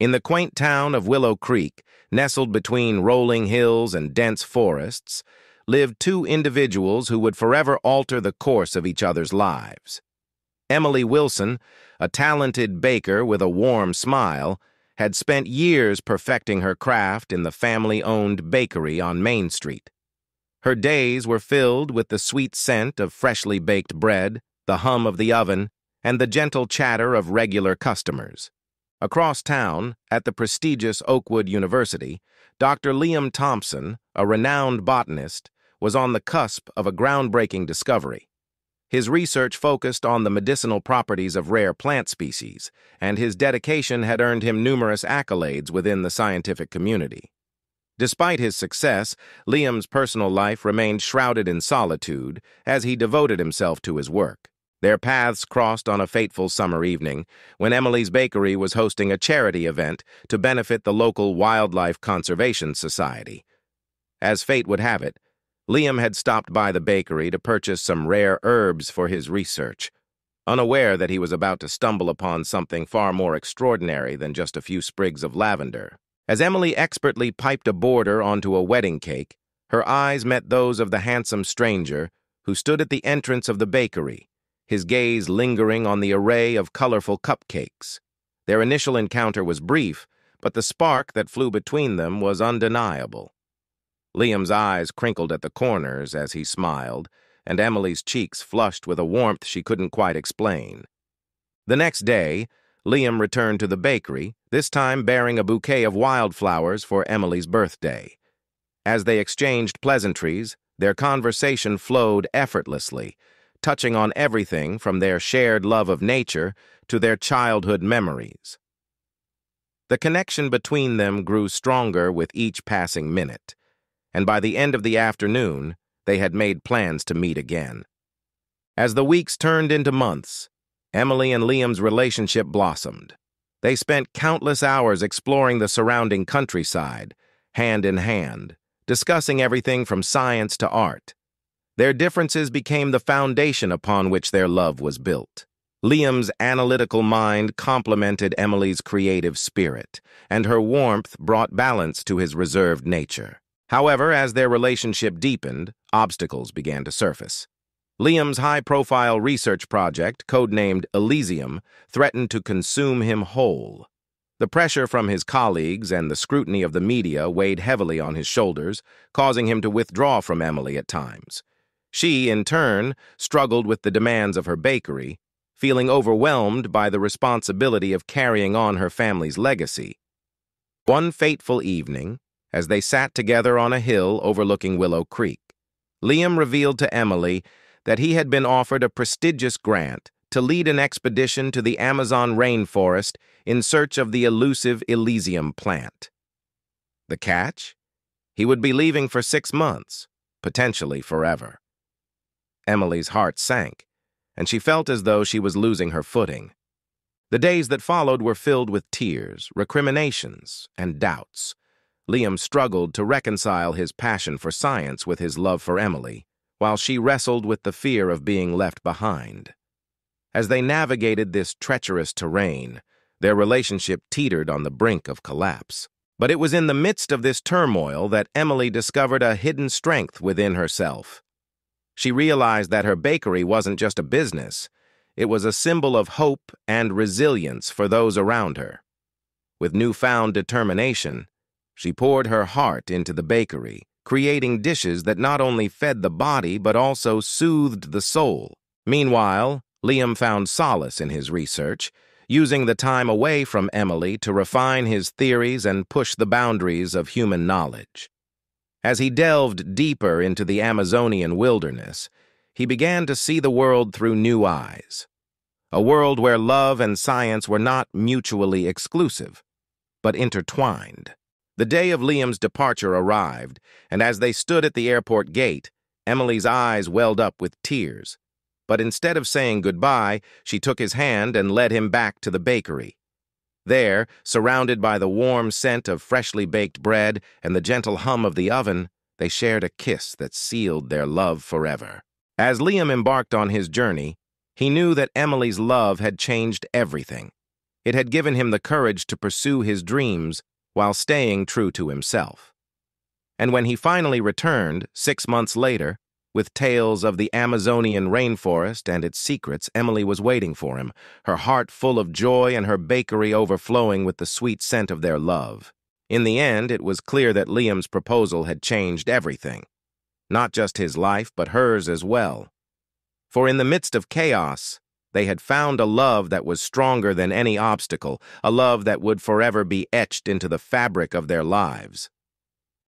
In the quaint town of Willow Creek, nestled between rolling hills and dense forests, lived two individuals who would forever alter the course of each other's lives. Emily Wilson, a talented baker with a warm smile, had spent years perfecting her craft in the family-owned bakery on Main Street. Her days were filled with the sweet scent of freshly baked bread, the hum of the oven, and the gentle chatter of regular customers. Across town, at the prestigious Oakwood University, Dr. Liam Thompson, a renowned botanist, was on the cusp of a groundbreaking discovery. His research focused on the medicinal properties of rare plant species, and his dedication had earned him numerous accolades within the scientific community. Despite his success, Liam's personal life remained shrouded in solitude as he devoted himself to his work. Their paths crossed on a fateful summer evening when Emily's Bakery was hosting a charity event to benefit the local Wildlife Conservation Society. As fate would have it, Liam had stopped by the bakery to purchase some rare herbs for his research, unaware that he was about to stumble upon something far more extraordinary than just a few sprigs of lavender. As Emily expertly piped a border onto a wedding cake, her eyes met those of the handsome stranger who stood at the entrance of the bakery, his gaze lingering on the array of colorful cupcakes. Their initial encounter was brief, but the spark that flew between them was undeniable. Liam's eyes crinkled at the corners as he smiled, and Emily's cheeks flushed with a warmth she couldn't quite explain. The next day, Liam returned to the bakery, this time bearing a bouquet of wildflowers for Emily's birthday. As they exchanged pleasantries, their conversation flowed effortlessly, touching on everything from their shared love of nature to their childhood memories. The connection between them grew stronger with each passing minute, and by the end of the afternoon, they had made plans to meet again. As the weeks turned into months, Emily and Liam's relationship blossomed. They spent countless hours exploring the surrounding countryside, hand in hand, discussing everything from science to art. Their differences became the foundation upon which their love was built. Liam's analytical mind complemented Emily's creative spirit, and her warmth brought balance to his reserved nature. However, as their relationship deepened, obstacles began to surface. Liam's high-profile research project, codenamed Elysium, threatened to consume him whole. The pressure from his colleagues and the scrutiny of the media weighed heavily on his shoulders, causing him to withdraw from Emily at times. She, in turn, struggled with the demands of her bakery, feeling overwhelmed by the responsibility of carrying on her family's legacy. One fateful evening, as they sat together on a hill overlooking Willow Creek, Liam revealed to Emily that he had been offered a prestigious grant to lead an expedition to the Amazon rainforest in search of the elusive Elysium plant. The catch? He would be leaving for six months, potentially forever. Emily's heart sank, and she felt as though she was losing her footing. The days that followed were filled with tears, recriminations, and doubts. Liam struggled to reconcile his passion for science with his love for Emily, while she wrestled with the fear of being left behind. As they navigated this treacherous terrain, their relationship teetered on the brink of collapse. But it was in the midst of this turmoil that Emily discovered a hidden strength within herself. She realized that her bakery wasn't just a business. It was a symbol of hope and resilience for those around her. With newfound determination, she poured her heart into the bakery, creating dishes that not only fed the body but also soothed the soul. Meanwhile, Liam found solace in his research, using the time away from Emily to refine his theories and push the boundaries of human knowledge. As he delved deeper into the Amazonian wilderness, he began to see the world through new eyes. A world where love and science were not mutually exclusive, but intertwined. The day of Liam's departure arrived, and as they stood at the airport gate, Emily's eyes welled up with tears. But instead of saying goodbye, she took his hand and led him back to the bakery. There, surrounded by the warm scent of freshly baked bread and the gentle hum of the oven, they shared a kiss that sealed their love forever. As Liam embarked on his journey, he knew that Emily's love had changed everything. It had given him the courage to pursue his dreams while staying true to himself. And when he finally returned, six months later, with tales of the Amazonian rainforest and its secrets, Emily was waiting for him, her heart full of joy and her bakery overflowing with the sweet scent of their love. In the end, it was clear that Liam's proposal had changed everything. Not just his life, but hers as well. For in the midst of chaos, they had found a love that was stronger than any obstacle, a love that would forever be etched into the fabric of their lives.